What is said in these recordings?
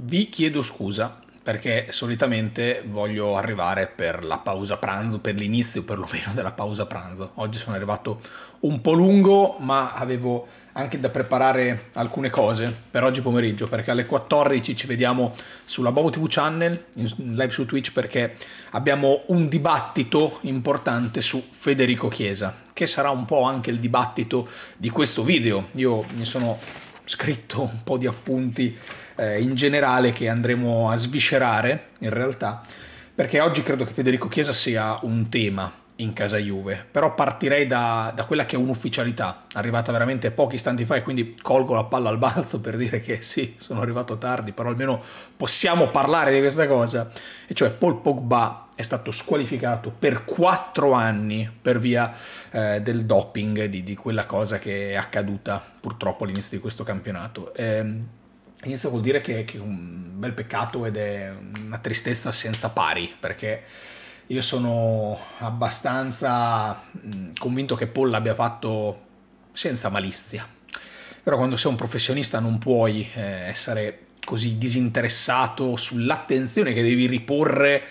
Vi chiedo scusa perché solitamente voglio arrivare per la pausa pranzo, per l'inizio perlomeno della pausa pranzo. Oggi sono arrivato un po' lungo, ma avevo anche da preparare alcune cose per oggi pomeriggio, perché alle 14 ci vediamo sulla Bobo TV Channel, in live su Twitch, perché abbiamo un dibattito importante su Federico Chiesa, che sarà un po' anche il dibattito di questo video. Io mi sono scritto un po' di appunti eh, in generale che andremo a sviscerare in realtà, perché oggi credo che Federico Chiesa sia un tema in casa Juve, però partirei da, da quella che è un'ufficialità, arrivata veramente pochi istanti fa e quindi colgo la palla al balzo per dire che sì, sono arrivato tardi, però almeno possiamo parlare di questa cosa, e cioè Paul Pogba è stato squalificato per quattro anni per via eh, del doping, di, di, quella cosa che è accaduta purtroppo all'inizio di questo campionato. Eh, inizio vuol dire che, che è un bel peccato ed è una tristezza senza pari, perché io sono abbastanza mm, convinto che Paul l'abbia fatto senza malizia. Però quando sei un professionista non puoi eh, essere così disinteressato sull'attenzione che devi riporre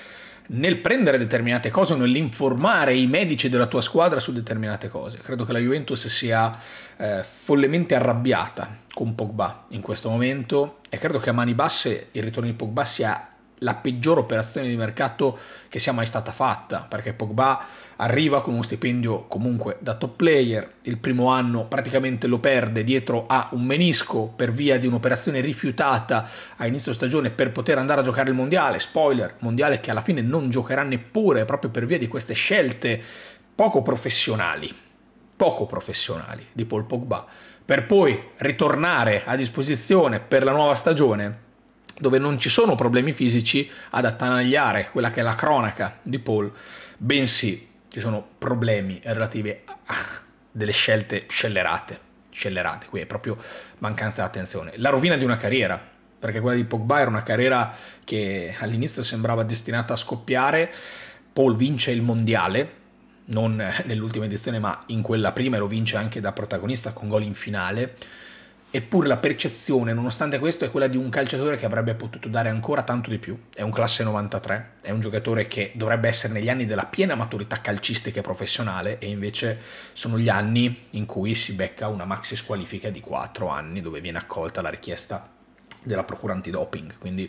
nel prendere determinate cose o nell'informare i medici della tua squadra su determinate cose. Credo che la Juventus sia eh, follemente arrabbiata con Pogba in questo momento e credo che a mani basse il ritorno di Pogba sia la peggiore operazione di mercato che sia mai stata fatta, perché Pogba arriva con uno stipendio comunque da top player, il primo anno praticamente lo perde dietro a un menisco per via di un'operazione rifiutata a inizio stagione per poter andare a giocare il mondiale, spoiler, mondiale che alla fine non giocherà neppure proprio per via di queste scelte poco professionali, poco professionali di Paul Pogba, per poi ritornare a disposizione per la nuova stagione dove non ci sono problemi fisici ad attanagliare quella che è la cronaca di Paul, bensì ci sono problemi relativi a delle scelte scellerate, scellerate, qui è proprio mancanza di attenzione. La rovina di una carriera, perché quella di Pogba era una carriera che all'inizio sembrava destinata a scoppiare, Paul vince il mondiale, non nell'ultima edizione ma in quella prima e lo vince anche da protagonista con gol in finale, Eppure la percezione, nonostante questo, è quella di un calciatore che avrebbe potuto dare ancora tanto di più. È un classe 93, è un giocatore che dovrebbe essere negli anni della piena maturità calcistica e professionale e invece sono gli anni in cui si becca una maxi squalifica di 4 anni dove viene accolta la richiesta della procura antidoping. Quindi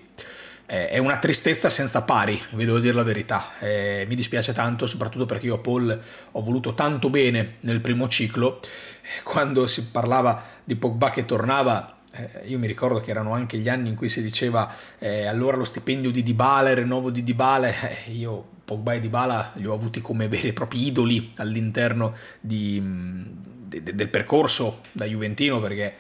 eh, è una tristezza senza pari, vi devo dire la verità. Eh, mi dispiace tanto, soprattutto perché io a Paul ho voluto tanto bene nel primo ciclo. Eh, quando si parlava di Pogba che tornava, eh, io mi ricordo che erano anche gli anni in cui si diceva eh, allora lo stipendio di Dybala, il rinnovo di Dybala, eh, io Pogba e Dybala li ho avuti come veri e propri idoli all'interno mm, de, de, del percorso da Juventino perché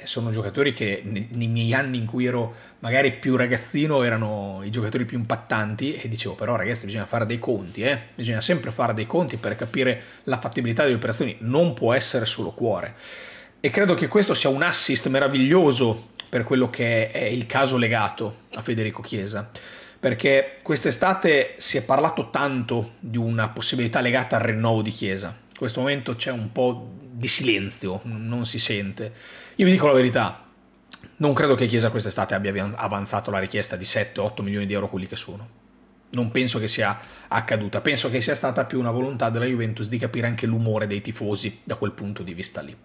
eh, sono giocatori che nei miei anni in cui ero magari più ragazzino erano i giocatori più impattanti e dicevo però ragazzi bisogna fare dei conti, eh? bisogna sempre fare dei conti per capire la fattibilità delle operazioni, non può essere solo cuore. E credo che questo sia un assist meraviglioso per quello che è il caso legato a Federico Chiesa, perché quest'estate si è parlato tanto di una possibilità legata al rinnovo di Chiesa. In questo momento c'è un po' di silenzio, non si sente. Io vi dico la verità, non credo che Chiesa quest'estate abbia avanzato la richiesta di 7-8 milioni di euro quelli che sono. Non penso che sia accaduta, penso che sia stata più una volontà della Juventus di capire anche l'umore dei tifosi da quel punto di vista lì.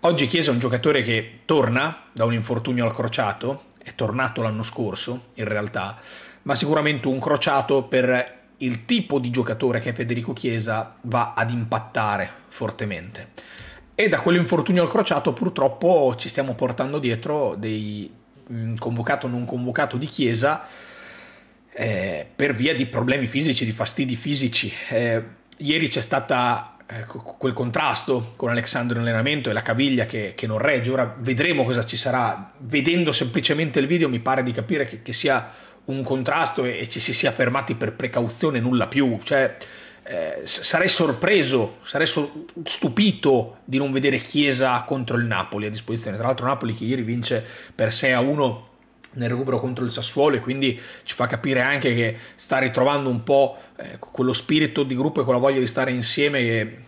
Oggi Chiesa è un giocatore che torna da un infortunio al crociato, è tornato l'anno scorso in realtà, ma sicuramente un crociato per il tipo di giocatore che è Federico Chiesa va ad impattare fortemente. E da quell'infortunio al crociato purtroppo ci stiamo portando dietro dei mm, convocato o non convocato di Chiesa eh, per via di problemi fisici, di fastidi fisici. Eh, ieri c'è stato ecco, quel contrasto con Alexandro in allenamento e la caviglia che, che, non regge. Ora vedremo cosa ci sarà. Vedendo semplicemente il video mi pare di capire che, che sia un contrasto e ci si sia fermati per precauzione, nulla più. Cioè, eh, sarei sorpreso, sarei so stupito di non vedere Chiesa contro il Napoli a disposizione. Tra l'altro Napoli che ieri vince per 6 a 1 nel recupero contro il Sassuolo e quindi ci fa capire anche che sta ritrovando un po' eh, quello spirito di gruppo e quella voglia di stare insieme che,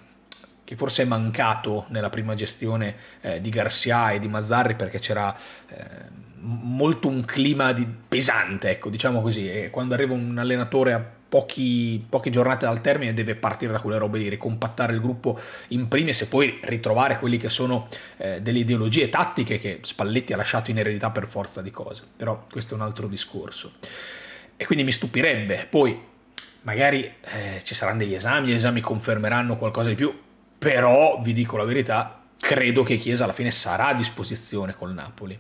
che forse è mancato nella prima gestione eh, di Garcia e di Mazzarri perché c'era... Eh, molto un clima di, pesante, ecco, diciamo così. E quando arriva un allenatore a pochi, poche giornate dal termine deve partire da quelle robe di ricompattare il gruppo in primis e poi ritrovare quelli che sono eh, delle ideologie tattiche che Spalletti ha lasciato in eredità per forza di cose. Però questo è un altro discorso. E quindi mi stupirebbe. Poi magari eh, ci saranno degli esami, gli esami confermeranno qualcosa di più, però vi dico la verità, credo che Chiesa alla fine sarà a disposizione col Napoli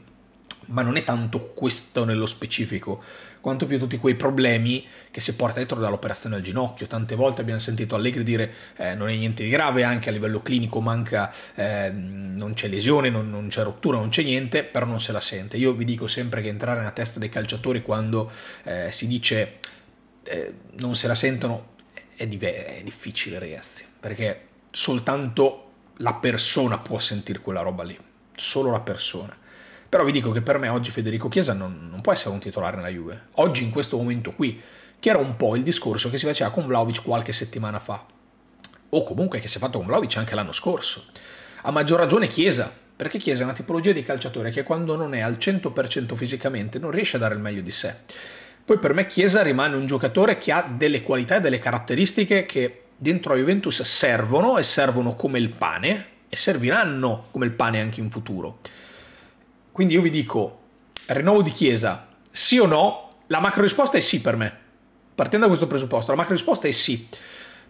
ma non è tanto questo nello specifico, quanto più tutti quei problemi che si porta dietro dall'operazione al ginocchio. Tante volte abbiamo sentito Allegri dire eh, non è niente di grave, anche a livello clinico manca, eh, non c'è lesione, non, non c'è rottura, non c'è niente, però non se la sente. Io vi dico sempre che entrare nella testa dei calciatori quando eh, si dice eh, non se la sentono è, è difficile ragazzi, perché soltanto la persona può sentire quella roba lì, solo la persona però vi dico che per me oggi Federico Chiesa non, non può essere un titolare nella Juve. Oggi, in questo momento qui, che era un po' il discorso che si faceva con Vlaovic qualche settimana fa. O comunque che si è fatto con Vlaovic anche l'anno scorso. A maggior ragione Chiesa, perché Chiesa è una tipologia di calciatore che quando non è al 100% fisicamente non riesce a dare il meglio di sé. Poi per me Chiesa rimane un giocatore che ha delle qualità e delle caratteristiche che dentro a Juventus servono e servono come il pane e serviranno come il pane anche in futuro. Quindi io vi dico, rinnovo di Chiesa, sì o no? La macro risposta è sì per me. Partendo da questo presupposto, la macro risposta è sì.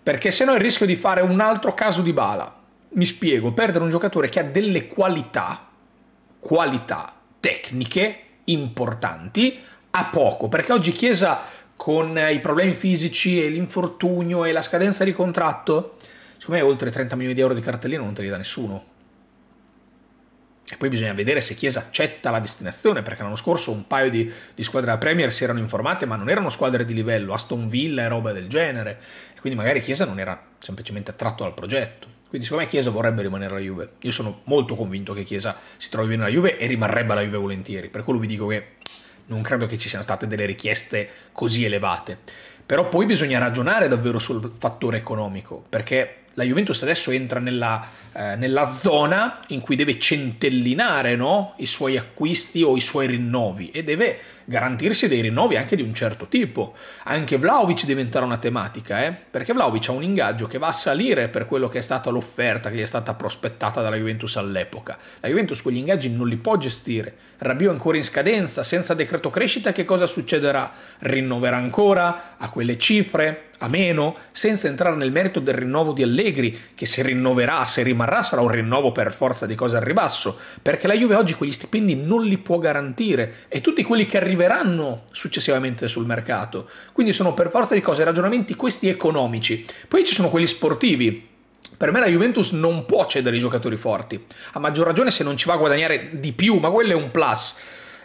Perché se no il rischio di fare un altro caso di bala. Mi spiego, perdere un giocatore che ha delle qualità, qualità tecniche importanti, a poco. Perché oggi Chiesa con i problemi fisici e l'infortunio e la scadenza di contratto, secondo me oltre 30 milioni di euro di cartellino non te li dà nessuno e poi bisogna vedere se Chiesa accetta la destinazione, perché l'anno scorso un paio di, di squadre da Premier si erano informate, ma non erano squadre di livello, Aston Villa e roba del genere. E quindi magari Chiesa non era semplicemente attratto dal progetto. Quindi secondo me Chiesa vorrebbe rimanere alla Juve. Io sono molto convinto che Chiesa si trovi bene alla Juve e rimarrebbe alla Juve volentieri. Per quello vi dico che non credo che ci siano state delle richieste così elevate. Però poi bisogna ragionare davvero sul fattore economico, perché la Juventus adesso entra nella, eh, nella zona in cui deve centellinare no? i suoi acquisti o i suoi rinnovi e deve garantirsi dei rinnovi anche di un certo tipo. Anche Vlaovic diventerà una tematica, eh? perché Vlaovic ha un ingaggio che va a salire per quello che è stata l'offerta che gli è stata prospettata dalla Juventus all'epoca. La Juventus quegli ingaggi non li può gestire. Rabiot ancora in scadenza, senza decreto crescita, che cosa succederà? Rinnoverà ancora a quelle cifre? a meno, senza entrare nel merito del rinnovo di Allegri, che se rinnoverà, se rimarrà, sarà un rinnovo per forza di cose al ribasso, perché la Juve oggi quegli stipendi non li può garantire e tutti quelli che arriveranno successivamente sul mercato. Quindi sono per forza di cose ragionamenti questi economici. Poi ci sono quelli sportivi. Per me la Juventus non può cedere i giocatori forti, a maggior ragione se non ci va a guadagnare di più, ma quello è un plus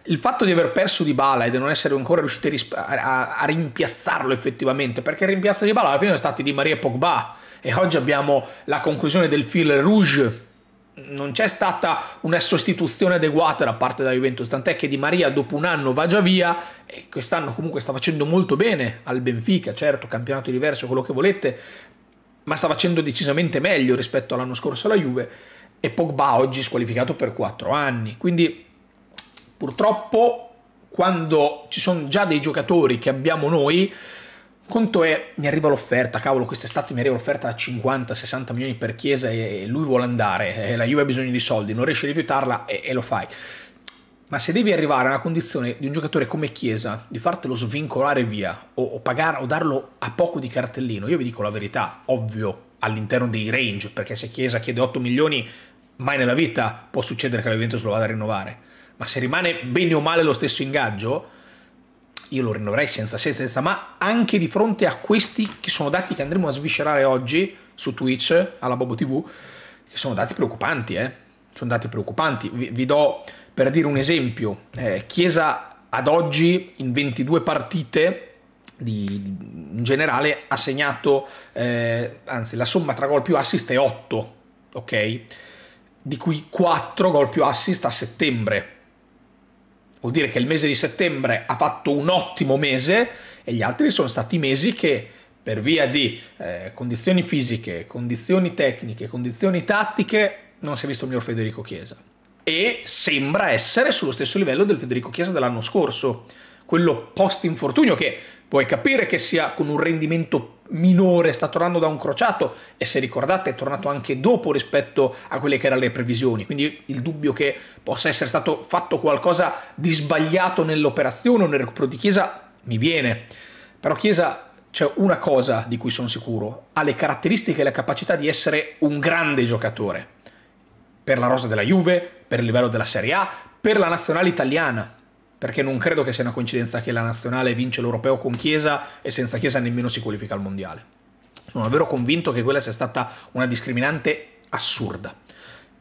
il fatto di aver perso di bala e di non essere ancora riusciti a, a, rimpiazzarlo effettivamente, perché il rimpiazzo di bala alla fine sono stati di Maria Pogba e oggi abbiamo la conclusione del fil rouge. Non c'è stata una sostituzione adeguata da parte della Juventus, tant'è che Di Maria dopo un anno va già via e quest'anno comunque sta facendo molto bene al Benfica, certo, campionato diverso, quello che volete, ma sta facendo decisamente meglio rispetto all'anno scorso alla Juve e Pogba oggi squalificato per 4 anni. Quindi Purtroppo quando ci sono già dei giocatori che abbiamo noi, conto è mi arriva l'offerta, cavolo quest'estate mi arriva l'offerta da 50-60 milioni per Chiesa e lui vuole andare, e la Juve ha bisogno di soldi, non riesci a rifiutarla e, e lo fai. Ma se devi arrivare alla condizione di un giocatore come Chiesa, di fartelo svincolare via o, o, pagare, o darlo a poco di cartellino, io vi dico la verità, ovvio, all'interno dei range, perché se Chiesa chiede 8 milioni, mai nella vita può succedere che la Juventus lo vada a rinnovare ma se rimane bene o male lo stesso ingaggio, io lo rinnoverei senza se, senza ma, anche di fronte a questi che sono dati che andremo a sviscerare oggi su Twitch, alla Bobo TV, che sono dati preoccupanti, eh? Sono dati preoccupanti. Vi, vi do, per dire un esempio, eh, Chiesa ad oggi in 22 partite di, in generale ha segnato, eh, anzi la somma tra gol più assist è 8, ok? Di cui 4 gol più assist a settembre. Vuol dire che il mese di settembre ha fatto un ottimo mese e gli altri sono stati mesi che per via di eh, condizioni fisiche, condizioni tecniche, condizioni tattiche, non si è visto il miglior Federico Chiesa. E sembra essere sullo stesso livello del Federico Chiesa dell'anno scorso, quello post infortunio che puoi capire che sia con un rendimento minore, sta tornando da un crociato e se ricordate è tornato anche dopo rispetto a quelle che erano le previsioni, quindi il dubbio che possa essere stato fatto qualcosa di sbagliato nell'operazione o nel recupero di Chiesa mi viene, però Chiesa c'è una cosa di cui sono sicuro, ha le caratteristiche e la capacità di essere un grande giocatore per la rosa della Juve, per il livello della Serie A, per la nazionale italiana perché non credo che sia una coincidenza che la nazionale vince l'Europeo con Chiesa e senza Chiesa nemmeno si qualifica al Mondiale. Sono davvero convinto che quella sia stata una discriminante assurda.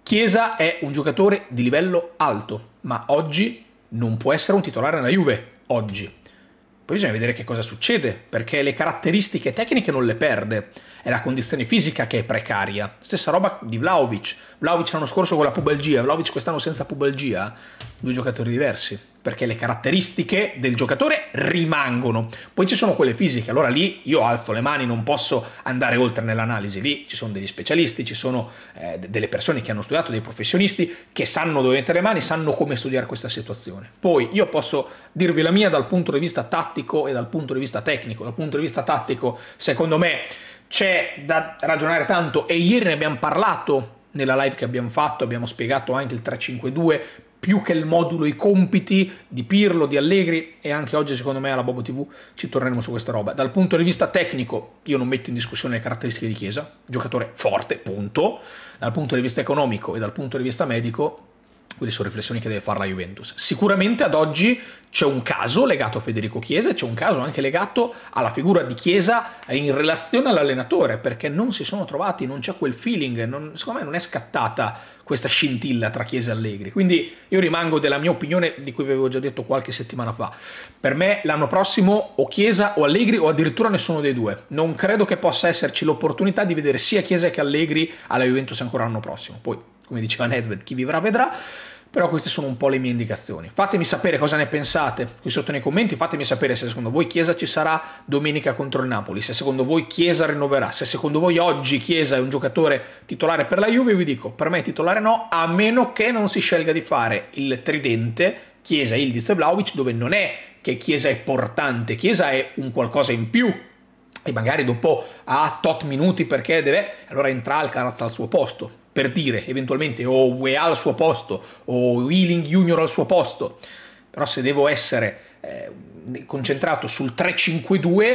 Chiesa è un giocatore di livello alto, ma oggi non può essere un titolare nella Juve, oggi. Poi bisogna vedere che cosa succede, perché le caratteristiche tecniche non le perde, è la condizione fisica che è precaria. Stessa roba di Vlaovic, Vlaovic l'anno scorso con la pubalgia, Vlaovic quest'anno senza pubalgia, due giocatori diversi perché le caratteristiche del giocatore rimangono. Poi ci sono quelle fisiche, allora lì io alzo le mani, non posso andare oltre nell'analisi, lì ci sono degli specialisti, ci sono eh, delle persone che hanno studiato, dei professionisti che sanno dove mettere le mani, sanno come studiare questa situazione. Poi io posso dirvi la mia dal punto di vista tattico e dal punto di vista tecnico, dal punto di vista tattico secondo me c'è da ragionare tanto e ieri ne abbiamo parlato nella live che abbiamo fatto abbiamo spiegato anche il 352 più che il modulo i compiti di Pirlo, di Allegri e anche oggi secondo me alla Bobo TV ci torneremo su questa roba. Dal punto di vista tecnico io non metto in discussione le caratteristiche di Chiesa, giocatore forte, punto. Dal punto di vista economico e dal punto di vista medico quindi sono riflessioni che deve fare la Juventus. Sicuramente ad oggi c'è un caso legato a Federico Chiesa e c'è un caso anche legato alla figura di Chiesa in relazione all'allenatore, perché non si sono trovati, non c'è quel feeling, non, secondo me non è scattata questa scintilla tra Chiesa e Allegri. Quindi io rimango della mia opinione di cui vi avevo già detto qualche settimana fa. Per me l'anno prossimo o Chiesa o Allegri o addirittura nessuno dei due. Non credo che possa esserci l'opportunità di vedere sia Chiesa che Allegri alla Juventus ancora l'anno prossimo. Poi come diceva Nedved, chi vivrà vedrà, però queste sono un po' le mie indicazioni. Fatemi sapere cosa ne pensate qui sotto nei commenti, fatemi sapere se secondo voi Chiesa ci sarà domenica contro il Napoli, se secondo voi Chiesa rinnoverà, se secondo voi oggi Chiesa è un giocatore titolare per la Juve, vi dico, per me titolare no, a meno che non si scelga di fare il tridente Chiesa, Ildiz e Vlaovic, dove non è che Chiesa è portante, Chiesa è un qualcosa in più e magari dopo ha tot minuti perché deve, allora entra Alcaraz al suo posto per dire, eventualmente, o UEA al suo posto, o Wheeling Junior al suo posto, però se devo essere eh, concentrato sul 3-5-2,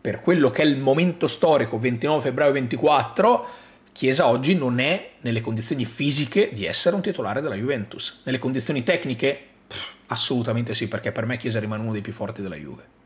per quello che è il momento storico, 29 febbraio 24, Chiesa oggi non è nelle condizioni fisiche di essere un titolare della Juventus. Nelle condizioni tecniche? Pff, assolutamente sì, perché per me Chiesa rimane uno dei più forti della Juve.